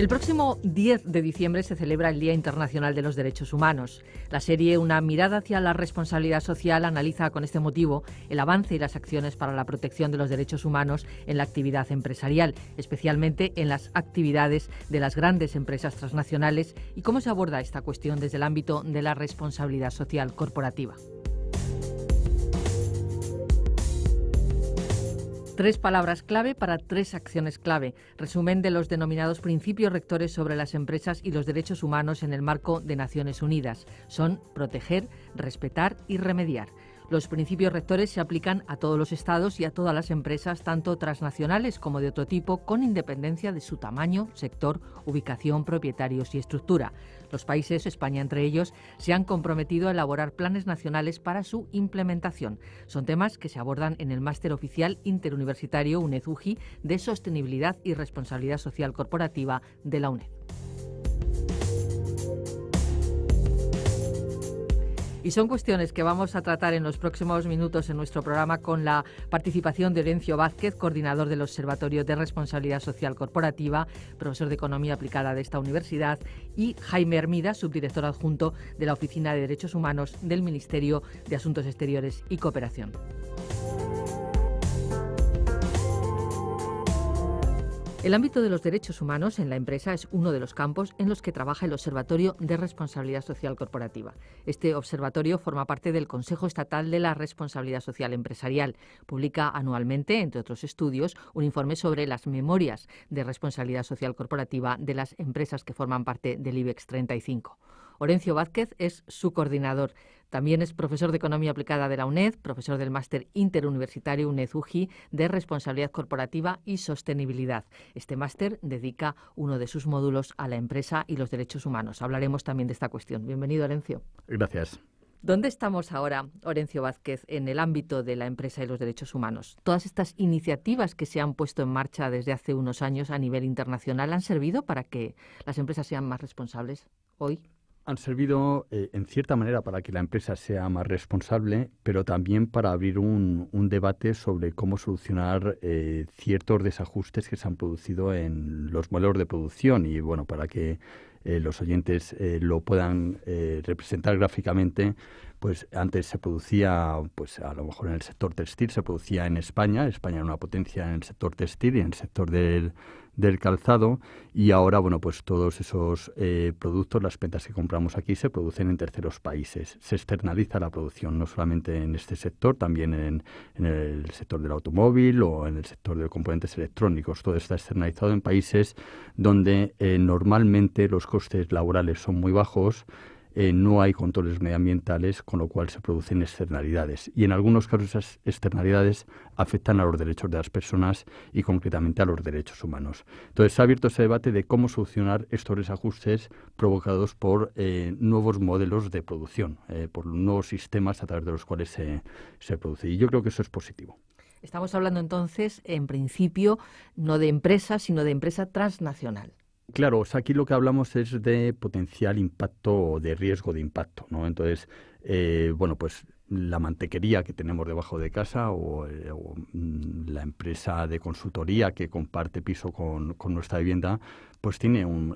El próximo 10 de diciembre se celebra el Día Internacional de los Derechos Humanos. La serie Una mirada hacia la responsabilidad social analiza con este motivo el avance y las acciones para la protección de los derechos humanos en la actividad empresarial, especialmente en las actividades de las grandes empresas transnacionales y cómo se aborda esta cuestión desde el ámbito de la responsabilidad social corporativa. Tres palabras clave para tres acciones clave. Resumen de los denominados principios rectores sobre las empresas y los derechos humanos en el marco de Naciones Unidas. Son proteger, respetar y remediar. Los principios rectores se aplican a todos los estados y a todas las empresas, tanto transnacionales como de otro tipo, con independencia de su tamaño, sector, ubicación, propietarios y estructura. Los países, España entre ellos, se han comprometido a elaborar planes nacionales para su implementación. Son temas que se abordan en el Máster Oficial Interuniversitario uned de Sostenibilidad y Responsabilidad Social Corporativa de la UNED. Y son cuestiones que vamos a tratar en los próximos minutos en nuestro programa con la participación de Orencio Vázquez, coordinador del Observatorio de Responsabilidad Social Corporativa, profesor de Economía Aplicada de esta universidad, y Jaime Hermida, subdirector adjunto de la Oficina de Derechos Humanos del Ministerio de Asuntos Exteriores y Cooperación. El ámbito de los derechos humanos en la empresa es uno de los campos en los que trabaja el Observatorio de Responsabilidad Social Corporativa. Este observatorio forma parte del Consejo Estatal de la Responsabilidad Social Empresarial. Publica anualmente, entre otros estudios, un informe sobre las memorias de responsabilidad social corporativa de las empresas que forman parte del IBEX 35. Orencio Vázquez es su coordinador. También es profesor de Economía Aplicada de la UNED, profesor del Máster Interuniversitario uned de Responsabilidad Corporativa y Sostenibilidad. Este máster dedica uno de sus módulos a la empresa y los derechos humanos. Hablaremos también de esta cuestión. Bienvenido, Orencio. Gracias. ¿Dónde estamos ahora, Orencio Vázquez, en el ámbito de la empresa y los derechos humanos? ¿Todas estas iniciativas que se han puesto en marcha desde hace unos años a nivel internacional han servido para que las empresas sean más responsables hoy? han servido eh, en cierta manera para que la empresa sea más responsable, pero también para abrir un, debate sobre cómo solucionar eh, ciertos desajustes que se han producido en los modelos de producción y bueno, para que eh, los oyentes eh, lo puedan representar gráficamente pues antes se producía, pues a lo mejor en el sector textil se producía en España, España era una potencia en el sector textil y en el sector del, calzado y ahora, bueno, pues todos esos eh, productos, las prendas que compramos aquí se producen en terceros países. Se externaliza la producción no solamente en este sector, también en, el sector del automóvil o en el sector de componentes electrónicos. Todo está externalizado en países donde eh, normalmente los costes laborales son muy bajos eh, no hay controles medioambientales, con lo cual se producen externalidades. Y en algunos casos esas externalidades afectan a los derechos de las personas y concretamente a los derechos humanos. Entonces se ha abierto ese debate de cómo solucionar estos desajustes provocados por eh, nuevos modelos de producción, eh, por nuevos sistemas a través de los cuales se, se produce. Y yo creo que eso es positivo. Estamos hablando entonces, en principio, no de empresa, sino de empresa transnacional. Claro, aquí lo que hablamos es de potencial impacto o de riesgo de impacto, ¿no? Entonces, eh, bueno, pues la mantequería que tenemos debajo de casa o, eh, o mm, la empresa de consultoría que comparte piso con nuestra vivienda, pues tiene un,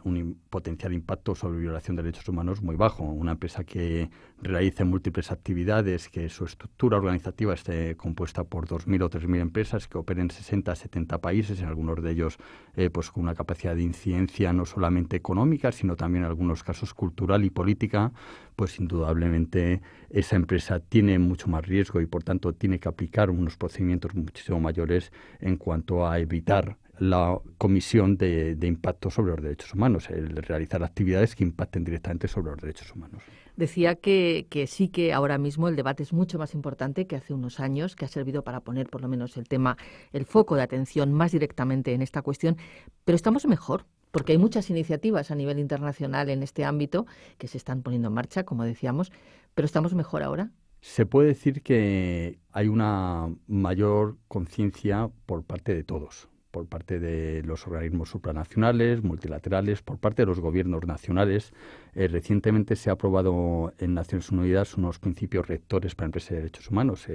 potencial impacto sobre violación de derechos humanos muy bajo. Una empresa que realice múltiples actividades, que su estructura organizativa esté compuesta por 2.000 o 3.000 empresas que operen en 60, 70 países, en algunos de ellos eh, pues con una capacidad de incidencia no solamente económica, sino también en algunos casos cultural y política, pues indudablemente esa empresa tiene mucho más riesgo y por tanto tiene que aplicar unos procedimientos muchísimo mayores en cuanto a evitar la Comisión de, Impacto sobre los Derechos Humanos, el realizar actividades que impacten directamente sobre los derechos humanos. Decía que, que, sí que ahora mismo el debate es mucho más importante que hace unos años, que ha servido para poner por lo menos el tema, el foco de atención más directamente en esta cuestión, pero estamos mejor. Porque hay muchas iniciativas a nivel internacional en este ámbito que se están poniendo en marcha, como decíamos, pero estamos mejor ahora. Se puede decir que hay una mayor conciencia por parte de todos por parte de los organismos supranacionales, multilaterales, por parte de los gobiernos nacionales. Eh, recientemente se ha aprobado en Naciones Unidas unos principios rectores para empresas de derechos humanos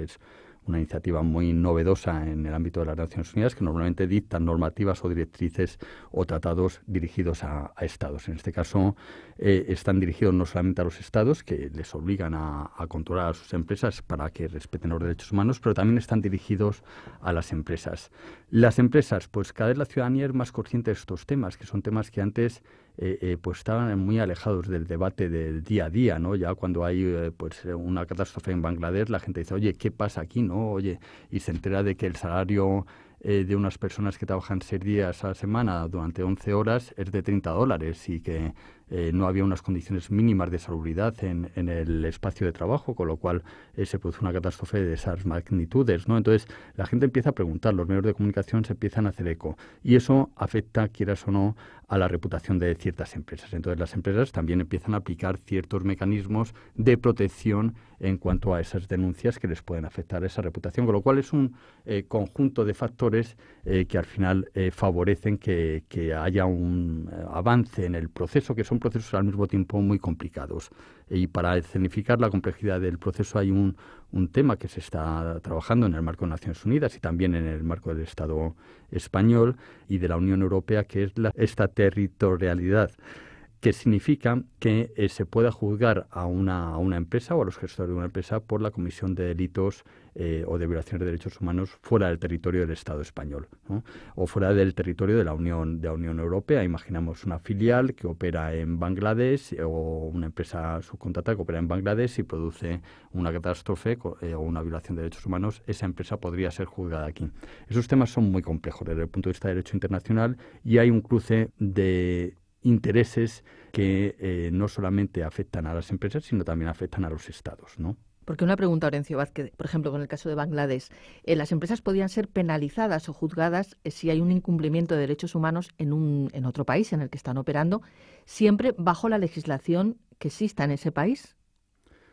una iniciativa muy novedosa en el ámbito de las Naciones Unidas, que normalmente dictan normativas o directrices o tratados dirigidos a, estados. En este caso, eh, están dirigidos no solamente a los estados, que les obligan a, a, controlar a sus empresas para que respeten los derechos humanos, pero también están dirigidos a las empresas. Las empresas, pues cada vez la ciudadanía es más consciente de estos temas, que son temas que antes eh, eh, pues estaban muy alejados del debate del día a día, ¿no? Ya cuando hay eh, pues una catástrofe en Bangladesh, la gente dice, oye, ¿qué pasa aquí, no? Oye, y se entera de que el salario de unas personas que trabajan seis días a la semana durante 11 horas es de 30 dólares y que eh, no había unas condiciones mínimas de salubridad en, el espacio de trabajo, con lo cual eh, se produce una catástrofe de esas magnitudes. ¿no? Entonces la gente empieza a preguntar, los medios de comunicación se empiezan a hacer eco y eso afecta, quieras o no, a la reputación de ciertas empresas. Entonces las empresas también empiezan a aplicar ciertos mecanismos de protección en cuanto a esas denuncias que les pueden afectar esa reputación, con lo cual es un eh, conjunto de factores que al final favorecen que, que haya un avance en el proceso, que son procesos al mismo tiempo muy complicados. Y para escenificar la complejidad del proceso hay un, tema que se está trabajando en el marco de Naciones Unidas y también en el marco del Estado español y de la Unión Europea, que es esta territorialidad que significa que eh, se pueda juzgar a una, a una empresa o a los gestores de una empresa por la comisión de delitos eh, o de violaciones de derechos humanos fuera del territorio del Estado español o fuera del territorio de la Unión de la Unión Europea. Imaginamos una filial que opera en Bangladesh eh, o una empresa subcontratada que opera en Bangladesh y produce una catástrofe eh, o una violación de derechos humanos. Esa empresa podría ser juzgada aquí. Esos temas son muy complejos desde el punto de vista del derecho internacional y hay un cruce de intereses que no solamente afectan a las empresas, sino también afectan a los estados, porque una pregunta, Orencio Vázquez, por ejemplo, con el caso de Bangladesh, eh, ¿las empresas podían ser penalizadas o juzgadas eh, si hay un incumplimiento de derechos humanos en, un, en otro país en el que están operando, siempre bajo la legislación que exista en ese país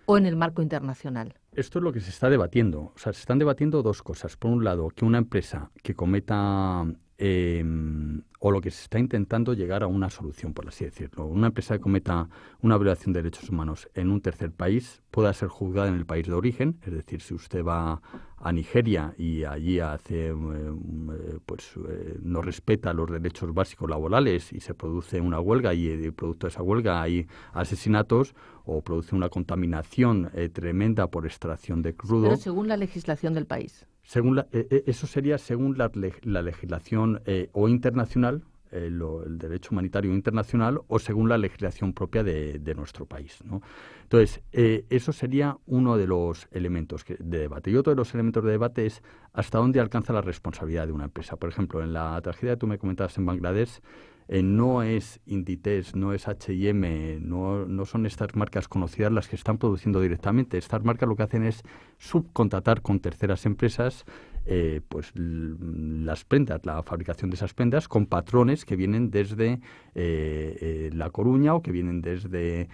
o en el marco internacional? Esto es lo que se está debatiendo. O sea, se están debatiendo dos cosas. Por un lado, que una empresa que cometa Em, o lo que se está intentando llegar a una solución, por así decirlo. Una empresa que cometa una violación de derechos humanos en un tercer país pueda ser juzgada en el país de origen, es decir, si usted va a Nigeria y allí hace, eh, eh, pues, eh, no respeta los derechos básicos laborales y se produce una huelga y producto de esa huelga hay asesinatos o produce una contaminación tremenda por extracción de crudo. Pero según la legislación del país. Según eh, eh, eso sería según la, legislación eh, o internacional, el derecho humanitario internacional, o según la legislación propia de, nuestro país. ¿no? Entonces, eso sería uno de los elementos de debate. Y otro de los elementos de debate es hasta dónde alcanza la responsabilidad de una empresa. Por ejemplo, en la tragedia que tú me comentabas en Bangladesh, eh, no es Inditex, no es HM, no, son estas marcas conocidas las que están produciendo directamente. Estas marcas lo que hacen es subcontratar con terceras empresas eh, pues las prendas, la fabricación de esas prendas con patrones que vienen desde eh, La Coruña o que vienen desde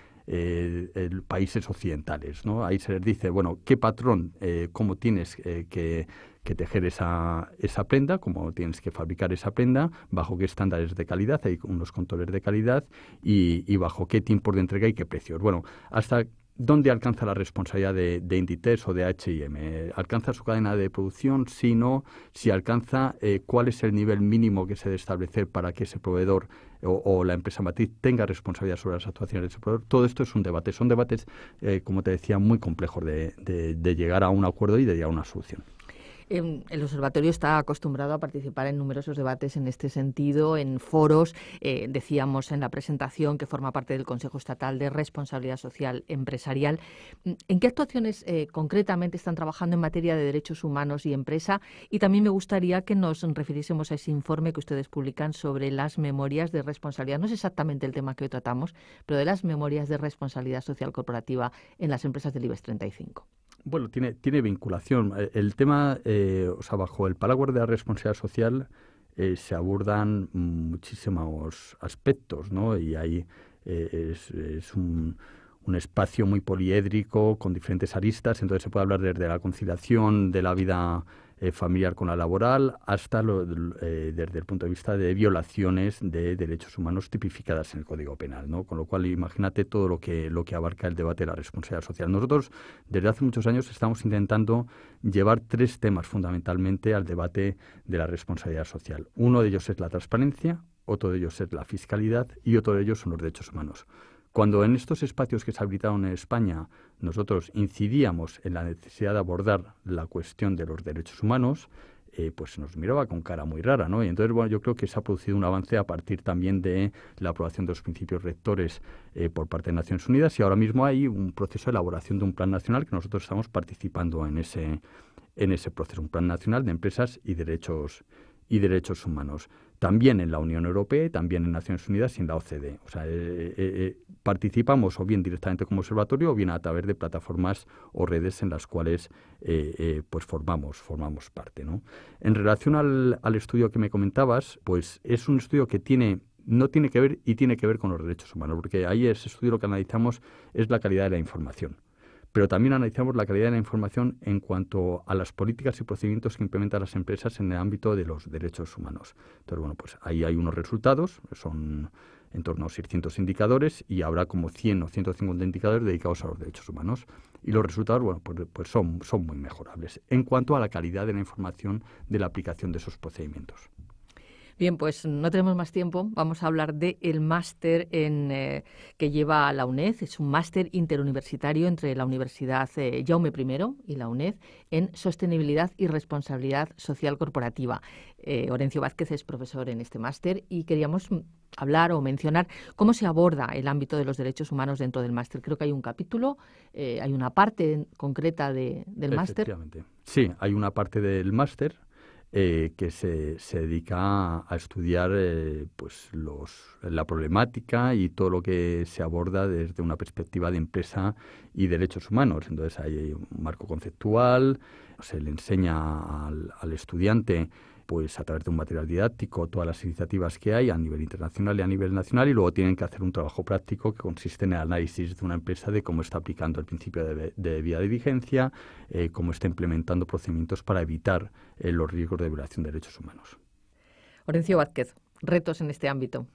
países occidentales. Ahí se les dice, bueno, qué patrón, cómo tienes que que tejer esa, prenda, cómo tienes que fabricar esa prenda, bajo qué estándares de calidad, hay unos controles de calidad y, bajo qué tiempo de entrega y qué precios. Bueno, hasta ¿Dónde alcanza la responsabilidad de, Inditex o de H&M? ¿Alcanza su cadena de producción? Si no, si alcanza, eh, ¿cuál es el nivel mínimo que se debe establecer para que ese proveedor o, la empresa matriz tenga responsabilidad sobre las actuaciones de ese proveedor? Todo esto es un debate. Son debates, eh, como te decía, muy complejos de, de llegar a un acuerdo y de llegar a una solución. Em, el observatorio está acostumbrado a participar en numerosos debates en este sentido, en foros. Eh, decíamos en la presentación que forma parte del Consejo Estatal de Responsabilidad Social Empresarial. ¿En qué actuaciones eh, concretamente están trabajando en materia de derechos humanos y empresa? Y también me gustaría que nos refiriésemos a ese informe que ustedes publican sobre las memorias de responsabilidad. No es exactamente el tema que hoy tratamos, pero de las memorias de responsabilidad social corporativa en las empresas del IBEX 35. Bueno, tiene, tiene vinculación. Eh, el tema, eh, o sea, bajo el paraguas de la responsabilidad social eh, se abordan muchísimos aspectos, ¿no? Y ahí eh, es, un, un, espacio muy poliédrico con diferentes aristas, entonces se puede hablar desde la conciliación de la vida eh, familiar con la laboral, hasta eh, desde el punto de vista de violaciones de derechos humanos tipificadas en el Código Penal. ¿no? Con lo cual, imagínate todo lo que, lo que abarca el debate de la responsabilidad social. Nosotros, desde hace muchos años, estamos intentando llevar tres temas fundamentalmente al debate de la responsabilidad social. Uno de ellos es la transparencia, otro de ellos es la fiscalidad y otro de ellos son los derechos humanos. Cuando en estos espacios que se habilitaron en España nosotros incidíamos en la necesidad de abordar la cuestión de los derechos humanos, eh, pues nos miraba con cara muy rara, ¿no? Y entonces, bueno, yo creo que se ha producido un avance a partir también de la aprobación de los principios rectores eh, por parte de Naciones Unidas y ahora mismo hay un proceso de elaboración de un plan nacional que nosotros estamos participando en ese, en ese proceso, un plan nacional de empresas y derechos, y derechos humanos también en la Unión Europea y también en Naciones Unidas y en la OCDE. O sea, eh, eh, eh, participamos o bien directamente como observatorio o bien a través de plataformas o redes en las cuales pues formamos, parte. ¿no? En relación al, estudio que me comentabas, pues es un estudio que tiene no tiene que ver y tiene que ver con los derechos humanos, porque ahí ese estudio lo que analizamos es la calidad de la información pero también analizamos la calidad de la información en cuanto a las políticas y procedimientos que implementan las empresas en el ámbito de los derechos humanos. Entonces, bueno, pues ahí hay unos resultados, son en torno a 600 indicadores y habrá como 100 o 150 indicadores dedicados a los derechos humanos. Y los resultados, bueno, pues, pues son muy mejorables en cuanto a la calidad de la información de la aplicación de esos procedimientos. Bien, pues no tenemos más tiempo. Vamos a hablar del el máster eh, que lleva la UNED. Es un máster interuniversitario entre la Universidad eh, Jaume I y la UNED en sostenibilidad y responsabilidad social corporativa. Eh, Orencio Vázquez es profesor en este máster y queríamos hablar o mencionar cómo se aborda el ámbito de los derechos humanos dentro del máster. Creo que hay un capítulo, hay una parte concreta del máster. Sí, hay una parte del máster eh, que se, se, dedica a, estudiar eh, pues los, la problemática y todo lo que se aborda desde una perspectiva de empresa y derechos humanos. Entonces hay un marco conceptual, se le enseña al estudiante pues a través de un material didáctico, todas las iniciativas que hay a nivel internacional y a nivel nacional, y luego tienen que hacer un trabajo práctico que consiste en el análisis de una empresa de cómo está aplicando el principio de, debida diligencia, de eh, cómo está implementando procedimientos para evitar eh, los riesgos de violación de derechos humanos. Orencio Vázquez, retos en este ámbito.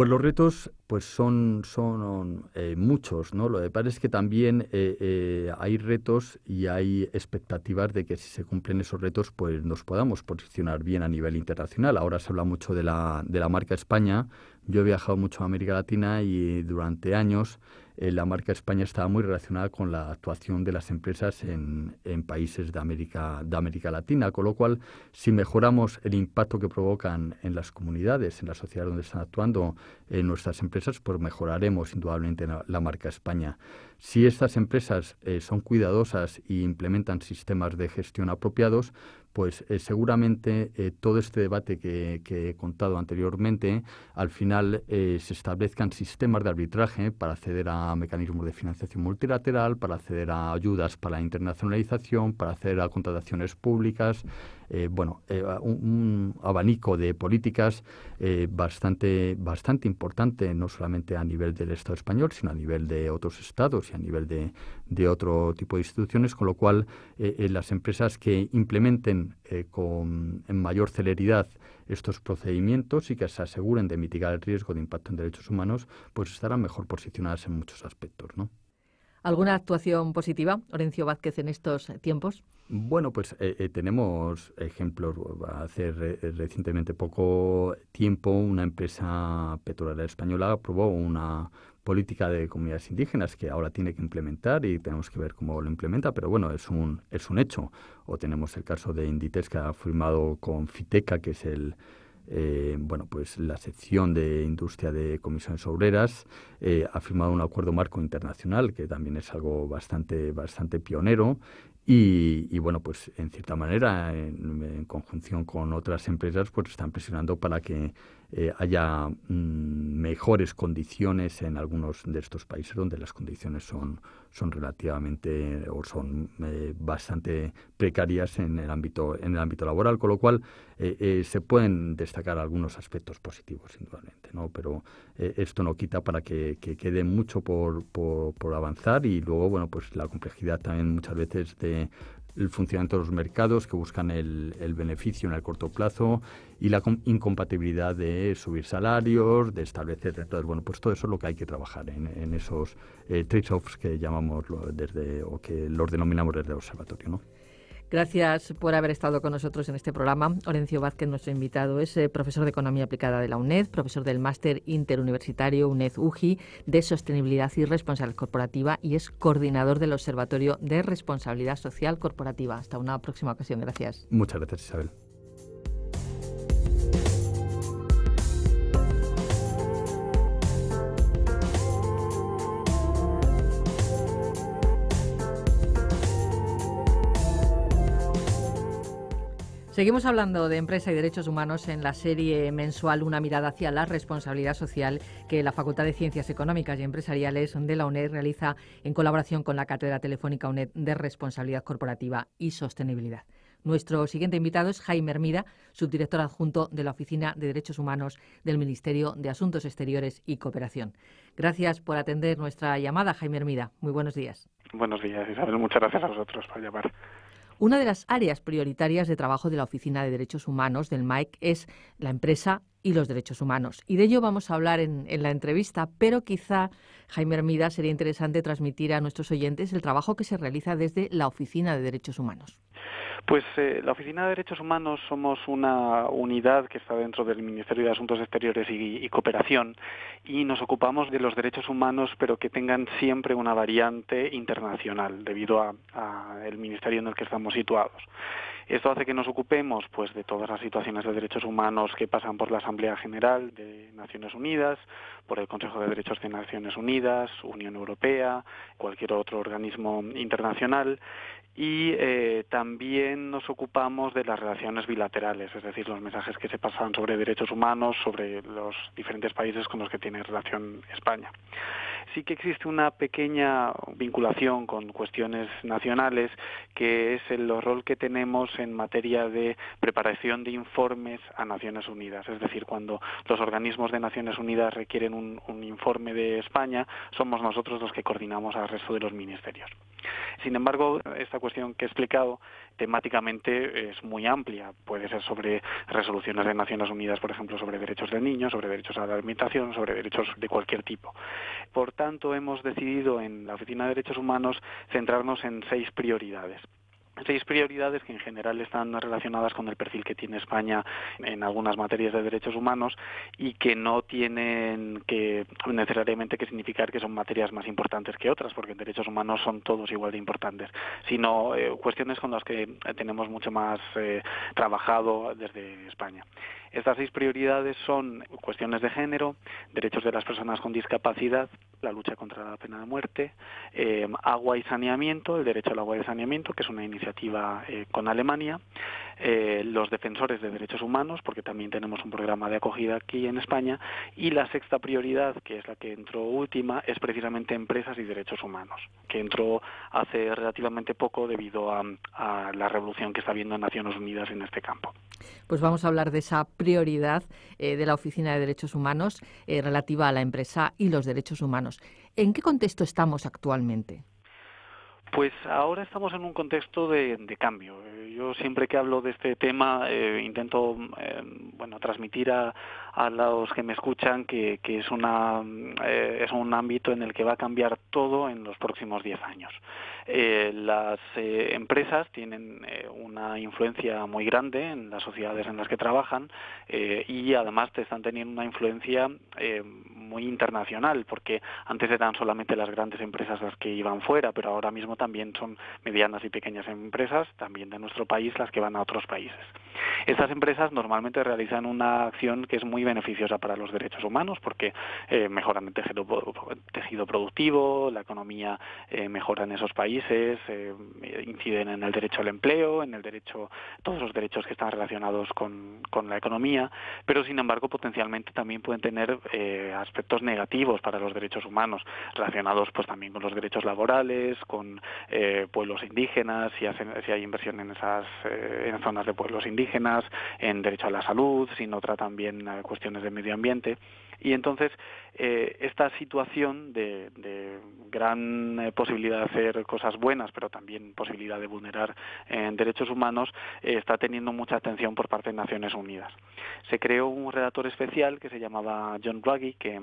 Pues los retos pues son, son eh, muchos, ¿no? Lo que pasa es que también eh, eh, hay retos y hay expectativas de que si se cumplen esos retos, pues nos podamos posicionar bien a nivel internacional. Ahora se habla mucho de la, de la marca España. Yo he viajado mucho a América Latina y durante años eh, la marca España estaba muy relacionada con la actuación de las empresas en, países de América, Latina, con lo cual si mejoramos el impacto que provocan en las comunidades, en la sociedad donde están actuando nuestras empresas, pues mejoraremos indudablemente la, marca España. Si estas empresas eh, son cuidadosas y implementan sistemas de gestión apropiados, pues eh, seguramente eh, todo este debate que, he contado anteriormente, al final eh, se establezcan sistemas de arbitraje para acceder a mecanismos de financiación multilateral, para acceder a ayudas para la internacionalización, para acceder a contrataciones públicas, eh, bueno, eh, un, abanico de políticas eh, bastante, bastante importante, no solamente a nivel del Estado español, sino a nivel de otros estados y a nivel de, otro tipo de instituciones, con lo cual las empresas que implementen con, mayor celeridad estos procedimientos y que se aseguren de mitigar el riesgo de impacto en derechos humanos, pues estarán mejor posicionadas en muchos aspectos. ¿no? ¿Alguna actuación positiva, Orencio Vázquez, en estos tiempos? Bueno, pues eh, eh, tenemos ejemplos. Uh, hace eh, recientemente poco tiempo una empresa petrolera española aprobó una política de comunidades indígenas que ahora tiene que implementar y tenemos que ver cómo lo implementa, pero bueno, es un, es un hecho. O tenemos el caso de Inditex que ha firmado con Fiteca, que es el, bueno, pues la sección de industria de comisiones obreras ha firmado un acuerdo marco internacional que también es algo bastante, bastante pionero y, bueno, pues en cierta manera, en, conjunción con otras empresas, pues están presionando para que eh, haya mm, mejores condiciones en algunos de estos países donde las condiciones son, relativamente o son eh, bastante precarias en el ámbito, en el ámbito laboral, con lo cual eh, se pueden destacar algunos aspectos positivos, indudablemente, ¿no? Pero esto no quita para que, quede mucho por, por avanzar y luego, bueno, pues la complejidad también muchas veces de el funcionamiento de los mercados que buscan el, beneficio en el corto plazo y la incompatibilidad de subir salarios, de establecer. Entonces, bueno, pues todo eso es lo que hay que trabajar en, esos eh, trade-offs que llamamos desde, o que los denominamos desde el observatorio, ¿no? Gracias por haber estado con nosotros en este programa. Orencio Vázquez, nuestro invitado, es eh, profesor de Economía Aplicada de la UNED, profesor del Máster Interuniversitario uned uji de Sostenibilidad y Responsabilidad Corporativa y es coordinador del Observatorio de Responsabilidad Social Corporativa. Hasta una próxima ocasión. Gracias. Muchas gracias, Isabel. Seguimos hablando de empresa y derechos humanos en la serie mensual Una mirada hacia la responsabilidad social que la Facultad de Ciencias Económicas y Empresariales de la UNED realiza en colaboración con la Cátedra Telefónica UNED de Responsabilidad Corporativa y Sostenibilidad. Nuestro siguiente invitado es Jaime Hermida, subdirector adjunto de la Oficina de Derechos Humanos del Ministerio de Asuntos Exteriores y Cooperación. Gracias por atender nuestra llamada, Jaime Hermida. Muy buenos días. Buenos días, Isabel. Muchas gracias a vosotros por llamar. Una de las áreas prioritarias de trabajo de la Oficina de Derechos Humanos del MAIC es la empresa y los derechos humanos. Y de ello vamos a hablar en, en la entrevista, pero quizá, Jaime Hermida, sería interesante transmitir a nuestros oyentes el trabajo que se realiza desde la Oficina de Derechos Humanos. Pues eh, la Oficina de Derechos Humanos somos una unidad que está dentro del Ministerio de Asuntos Exteriores y, Cooperación y nos ocupamos de los derechos humanos, pero que tengan siempre una variante internacional debido al ministerio en el que estamos situados. Esto hace que nos ocupemos pues, de todas las situaciones de derechos humanos que pasan por la Asamblea General de Naciones Unidas, por el Consejo de Derechos de Naciones Unidas, Unión Europea, cualquier otro organismo internacional, y eh, también nos ocupamos de las relaciones bilaterales, es decir, los mensajes que se pasan sobre derechos humanos, sobre los diferentes países con los que tiene relación España. Sí que existe una pequeña vinculación con cuestiones nacionales, que es el rol que tenemos en materia de preparación de informes a Naciones Unidas. Es decir, cuando los organismos de Naciones Unidas requieren un, un informe de España, somos nosotros los que coordinamos al resto de los ministerios. Sin embargo, esta cuestión que he explicado temáticamente es muy amplia. Puede ser sobre resoluciones de Naciones Unidas, por ejemplo, sobre derechos del niño, sobre derechos a la alimentación, sobre derechos de cualquier tipo. Por tanto, hemos decidido en la Oficina de Derechos Humanos centrarnos en seis prioridades seis prioridades que en general están relacionadas con el perfil que tiene España en algunas materias de derechos humanos y que no tienen que necesariamente que significar que son materias más importantes que otras, porque en derechos humanos son todos igual de importantes, sino eh, cuestiones con las que tenemos mucho más eh, trabajado desde España. Estas seis prioridades son cuestiones de género, derechos de las personas con discapacidad, la lucha contra la pena de muerte, em, agua y saneamiento, el derecho al agua y saneamiento, que es una iniciativa eh, con Alemania, eh, los defensores de derechos humanos, porque también tenemos un programa de acogida aquí en España, y la sexta prioridad, que es la que entró última, es precisamente empresas y derechos humanos, que entró hace relativamente poco debido a, a la revolución que está habiendo en Naciones Unidas en este campo. Pues vamos a hablar de esa prioridad eh, de la Oficina de Derechos Humanos relativa a la empresa y los derechos humanos. ¿En qué contexto estamos actualmente? Pues ahora estamos en un contexto de, cambio. Eh, yo siempre que hablo de este tema eh, intento eh, bueno, transmitir a, los que me escuchan que, es, una, un ámbito en el que va a cambiar todo en los próximos 10 años. las empresas tienen una influencia muy grande en las sociedades en las que trabajan y además están teniendo una influencia muy internacional, porque antes eran solamente las grandes empresas las que iban fuera, pero ahora mismo también son medianas y pequeñas empresas, también de nuestro país, las que van a otros países. Estas empresas normalmente realizan una acción que es muy beneficiosa para los derechos humanos, porque eh, mejoran el tejido, productivo, la economía eh, mejora en esos países, eh, inciden en el derecho al empleo, en el derecho, todos los derechos que están relacionados con la economía, pero sin embargo potencialmente también pueden tener aspectos efectos negativos para los derechos humanos relacionados pues también con los derechos laborales, con eh, pueblos indígenas, si, hay inversión en esas eh, en zonas de pueblos indígenas, en derecho a la salud, sino otra también eh, cuestiones de medio ambiente. Y entonces, eh, esta situación de, gran eh, posibilidad de hacer cosas buenas, pero también posibilidad de vulnerar eh, derechos humanos, está teniendo mucha atención por parte de Naciones Unidas. Se creó un redactor especial que se llamaba John Ruggie, que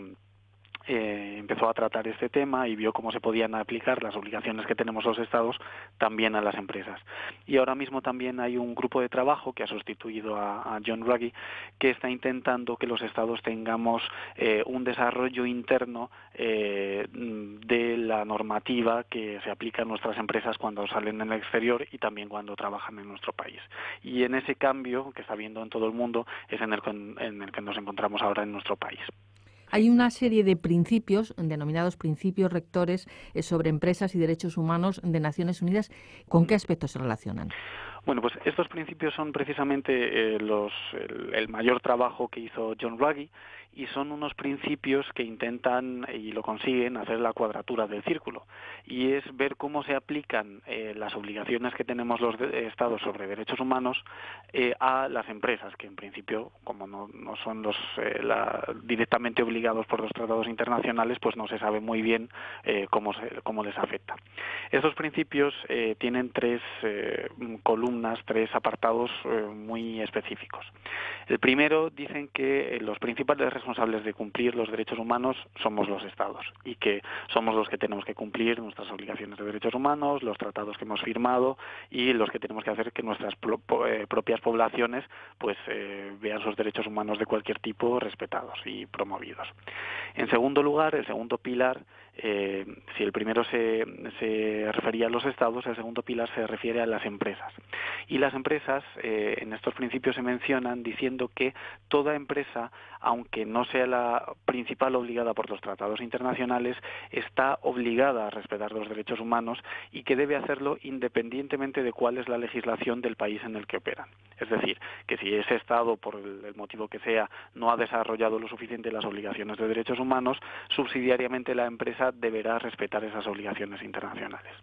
eh, empezó a tratar este tema y vio cómo se podían aplicar las obligaciones que tenemos los estados también a las empresas. Y ahora mismo también hay un grupo de trabajo que ha sustituido a, John Ruggie que está intentando que los estados tengamos eh, un desarrollo interno eh, de la normativa que se aplica a nuestras empresas cuando salen en el exterior y también cuando trabajan en nuestro país. Y en ese cambio que está habiendo en todo el mundo es en el que nos encontramos ahora en nuestro país. Hay una serie de principios, denominados principios rectores eh, sobre empresas y derechos humanos de Naciones Unidas. ¿Con qué aspectos se relacionan? Bueno, pues estos principios son precisamente eh, los, el, mayor trabajo que hizo John Ruggie y son unos principios que intentan y lo consiguen hacer la cuadratura del círculo y es ver cómo se aplican eh, las obligaciones que tenemos los eh, Estados sobre derechos humanos a las empresas que en principio como no, son los directamente obligados por los tratados internacionales pues no se sabe muy bien cómo, cómo les afecta. Estos principios tienen tres columnas unas tres apartados eh, muy específicos. El primero dicen que eh, los principales responsables de cumplir los derechos humanos somos los Estados y que somos los que tenemos que cumplir nuestras obligaciones de derechos humanos, los tratados que hemos firmado y los que tenemos que hacer que nuestras eh, propias poblaciones pues vean sus derechos humanos de cualquier tipo respetados y promovidos. En segundo lugar, el segundo pilar eh, si el primero se, refería a los estados, el segundo pilar se refiere a las empresas. Y las empresas, eh, en estos principios se mencionan diciendo que toda empresa, aunque no sea la principal obligada por los tratados internacionales, está obligada a respetar los derechos humanos y que debe hacerlo independientemente de cuál es la legislación del país en el que operan. Es decir, que si ese Estado, por el motivo que sea, no ha desarrollado lo suficiente las obligaciones de derechos humanos, subsidiariamente la empresa deberá respetar esas obligaciones internacionales.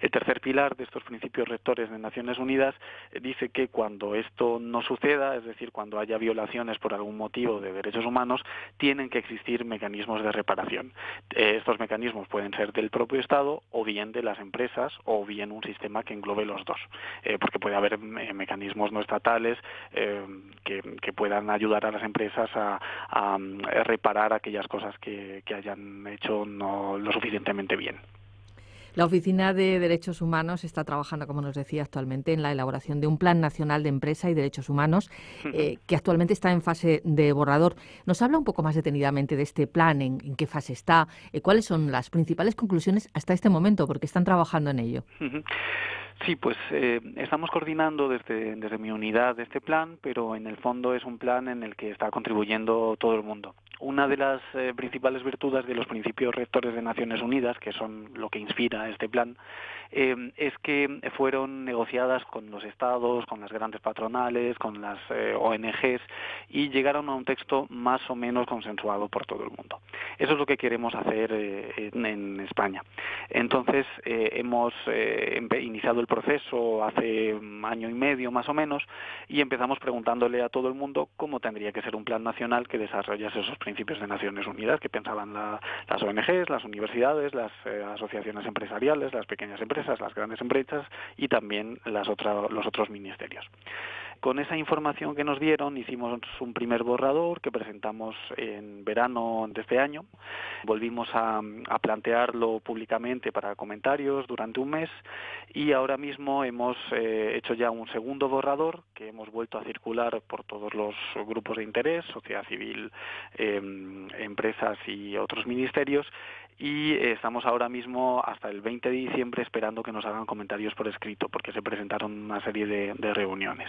El tercer pilar de estos principios rectores de Naciones Unidas eh, dice que cuando esto no suceda, es decir, cuando haya violaciones por algún motivo de derechos humanos, tienen que existir mecanismos de reparación. Eh, estos mecanismos pueden ser del propio Estado o bien de las empresas o bien un sistema que englobe los dos, eh, porque puede haber mm, mecanismos no estatales que, puedan ayudar a las empresas a, mm, reparar aquellas cosas que, que hayan hecho no lo suficientemente bien. La Oficina de Derechos Humanos está trabajando, como nos decía, actualmente en la elaboración de un Plan Nacional de Empresa y Derechos Humanos eh, que actualmente está en fase de borrador. ¿Nos habla un poco más detenidamente de este plan, en, qué fase está, eh, cuáles son las principales conclusiones hasta este momento, porque están trabajando en ello? Sí, pues eh, estamos coordinando desde, desde mi unidad este plan, pero en el fondo es un plan en el que está contribuyendo todo el mundo. Una de las eh, principales virtudes de los principios rectores de Naciones Unidas, que son lo que inspira este plan, Em, es que fueron negociadas con los estados, con las grandes patronales, con las eh, ONGs y llegaron a un texto más o menos consensuado por todo el mundo. Eso es lo que queremos hacer eh, en, España. Entonces eh, hemos iniciado el proceso hace año y medio más o menos y empezamos preguntándole a todo el mundo cómo tendría que ser un plan nacional que desarrollase esos principios de Naciones Unidas que pensaban las ONGs, las universidades, las asociaciones empresariales, las pequeñas empresas las grandes empresas y también los otros ministerios. Con esa información que nos dieron hicimos un primer borrador que presentamos en verano de este año. Volvimos a, plantearlo públicamente para comentarios durante un mes y ahora mismo hemos eh, hecho ya un segundo borrador que hemos vuelto a circular por todos los grupos de interés, sociedad civil, em, empresas y otros ministerios y estamos ahora mismo hasta el 20 de diciembre esperando que nos hagan comentarios por escrito porque se presentaron una serie de reuniones.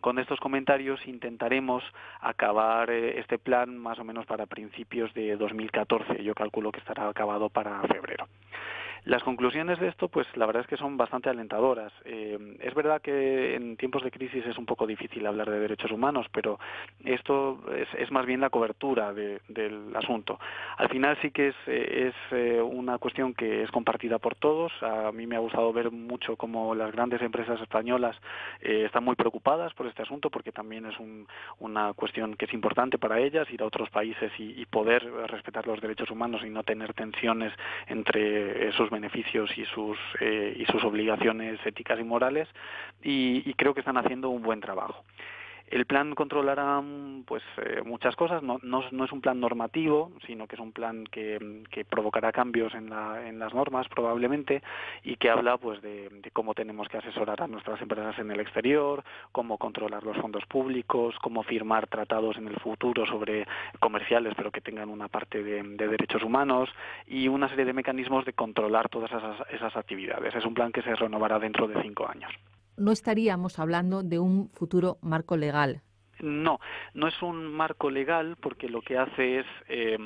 Con estos comentarios intentaremos acabar eh, este plan más o menos para principios de 2014. Yo calculo que estará acabado para febrero. Las conclusiones de esto, pues la verdad es que son bastante alentadoras. Eh, es verdad que en tiempos de crisis es un poco difícil hablar de derechos humanos, pero esto es, más bien la cobertura del asunto. Al final sí que es, eh, una cuestión que es compartida por todos. A mí me ha gustado ver mucho cómo las grandes empresas españolas eh, están muy preocupadas por este asunto, porque también es una cuestión que es importante para ellas ir a otros países y, poder respetar los derechos humanos y no tener tensiones entre esos beneficios y sus, eh, y sus obligaciones éticas y morales y creo que están haciendo un buen trabajo. El plan controlará mm, pues, eh, muchas cosas, no, es un plan normativo, sino que es un plan que, mm, provocará cambios en, las normas probablemente y que habla pues, de, cómo tenemos que asesorar a nuestras empresas en el exterior, cómo controlar los fondos públicos, cómo firmar tratados en el futuro sobre comerciales, pero que tengan una parte de, derechos humanos y una serie de mecanismos de controlar todas esas actividades. Es un plan que se renovará dentro de cinco años no estaríamos hablando de un futuro marco legal. No, no es un marco legal porque lo que hace es eh,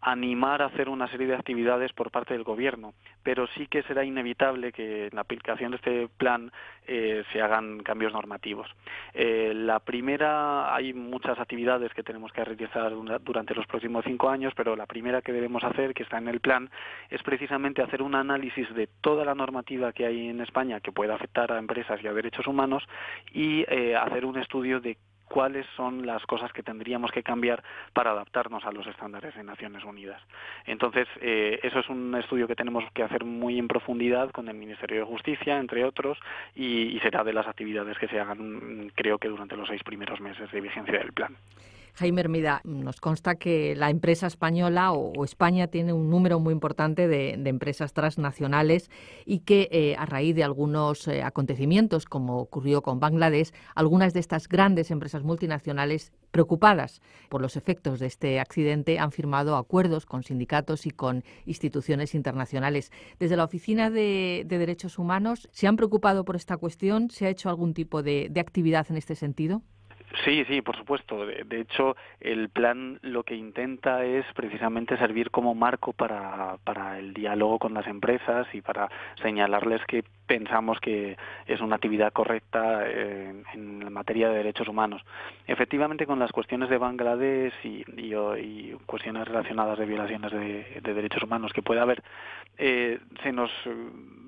animar a hacer una serie de actividades por parte del gobierno, pero sí que será inevitable que en la aplicación de este plan eh, se hagan cambios normativos. Eh, la primera, hay muchas actividades que tenemos que realizar durante los próximos cinco años, pero la primera que debemos hacer, que está en el plan, es precisamente hacer un análisis de toda la normativa que hay en España que pueda afectar a empresas y a derechos humanos y eh, hacer un estudio de cuáles son las cosas que tendríamos que cambiar para adaptarnos a los estándares de Naciones Unidas. Entonces, eh, eso es un estudio que tenemos que hacer muy en profundidad con el Ministerio de Justicia, entre otros, y será de las actividades que se hagan, mm, creo que durante los seis primeros meses de vigencia del plan. Jaime Hermida, nos consta que la empresa española o, España tiene un número muy importante de, empresas transnacionales y que eh, a raíz de algunos eh, acontecimientos, como ocurrió con Bangladesh, algunas de estas grandes empresas multinacionales preocupadas por los efectos de este accidente han firmado acuerdos con sindicatos y con instituciones internacionales. Desde la Oficina de, Derechos Humanos, ¿se han preocupado por esta cuestión? ¿Se ha hecho algún tipo de actividad en este sentido? Sí, sí, por supuesto. De, hecho, el plan lo que intenta es precisamente servir como marco para, para el diálogo con las empresas y para señalarles que pensamos que es una actividad correcta eh, en materia de derechos humanos. Efectivamente, con las cuestiones de Bangladesh y, y, cuestiones relacionadas de violaciones de, derechos humanos que puede haber, eh, se nos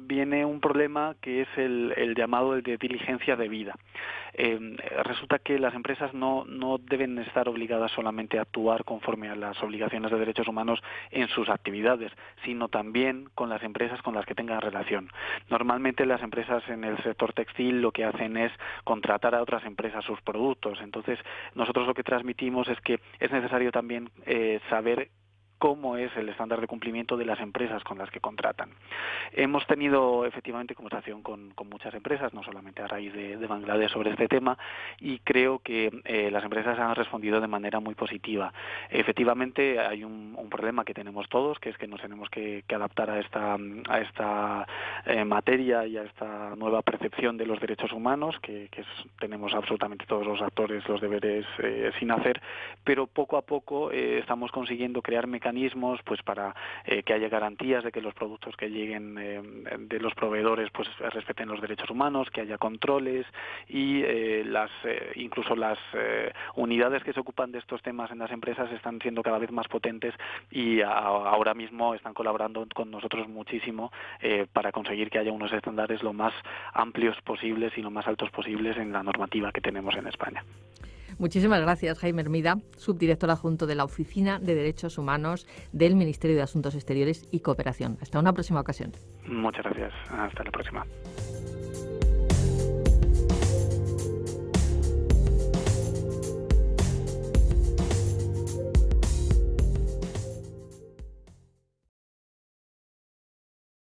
viene un problema que es el, llamado de diligencia debida. vida. Eh, resulta que la las empresas no, deben estar obligadas solamente a actuar conforme a las obligaciones de derechos humanos en sus actividades, sino también con las empresas con las que tengan relación. Normalmente las empresas en el sector textil lo que hacen es contratar a otras empresas sus productos. Entonces, nosotros lo que transmitimos es que es necesario también eh, saber cómo es el estándar de cumplimiento de las empresas con las que contratan. Hemos tenido efectivamente conversación con, muchas empresas, no solamente a raíz de, Bangladesh sobre este tema, y creo que eh, las empresas han respondido de manera muy positiva. Efectivamente hay un, problema que tenemos todos, que es que nos tenemos que, adaptar a esta, a esta eh, materia y a esta nueva percepción de los derechos humanos, que, tenemos absolutamente todos los actores los deberes eh, sin hacer, pero poco a poco estamos consiguiendo crear mecanismos pues para eh, que haya garantías de que los productos que lleguen eh, de los proveedores pues respeten los derechos humanos, que haya controles y eh, las incluso las unidades que se ocupan de estos temas en las empresas están siendo cada vez más potentes y ahora mismo están colaborando con nosotros muchísimo para conseguir que haya unos estándares lo más amplios posibles y lo más altos posibles en la normativa que tenemos en España. Muchísimas gracias, Jaime Hermida, subdirector adjunto de la Oficina de Derechos Humanos del Ministerio de Asuntos Exteriores y Cooperación. Hasta una próxima ocasión. Muchas gracias. Hasta la próxima.